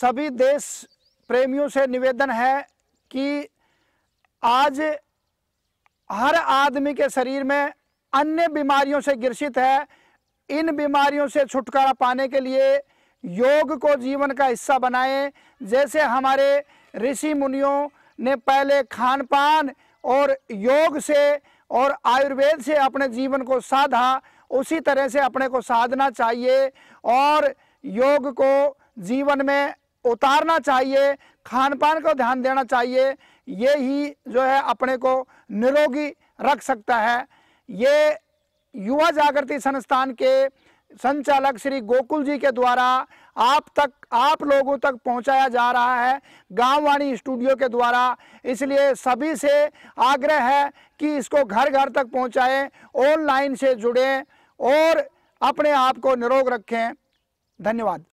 सभी देश प्रेमियों से निवेदन है कि आज हर आदमी के शरीर में अन्य बीमारियों से ग्रसित है इन बीमारियों से छुटकारा पाने के लिए योग को जीवन का हिस्सा बनाएं जैसे हमारे ऋषि मुनियों ने पहले खान पान और योग से और आयुर्वेद से अपने जीवन को साधा उसी तरह से अपने को साधना चाहिए और योग को जीवन में उतारना चाहिए खान पान को ध्यान देना चाहिए ये ही जो है अपने को निरोगी रख सकता है ये युवा जागृति संस्थान के संचालक श्री गोकुल जी के द्वारा आप तक आप लोगों तक पहुंचाया जा रहा है गाँव वाणी स्टूडियो के द्वारा इसलिए सभी से आग्रह है कि इसको घर घर तक पहुंचाएं ऑनलाइन से जुड़ें और अपने आप को निरोग रखें धन्यवाद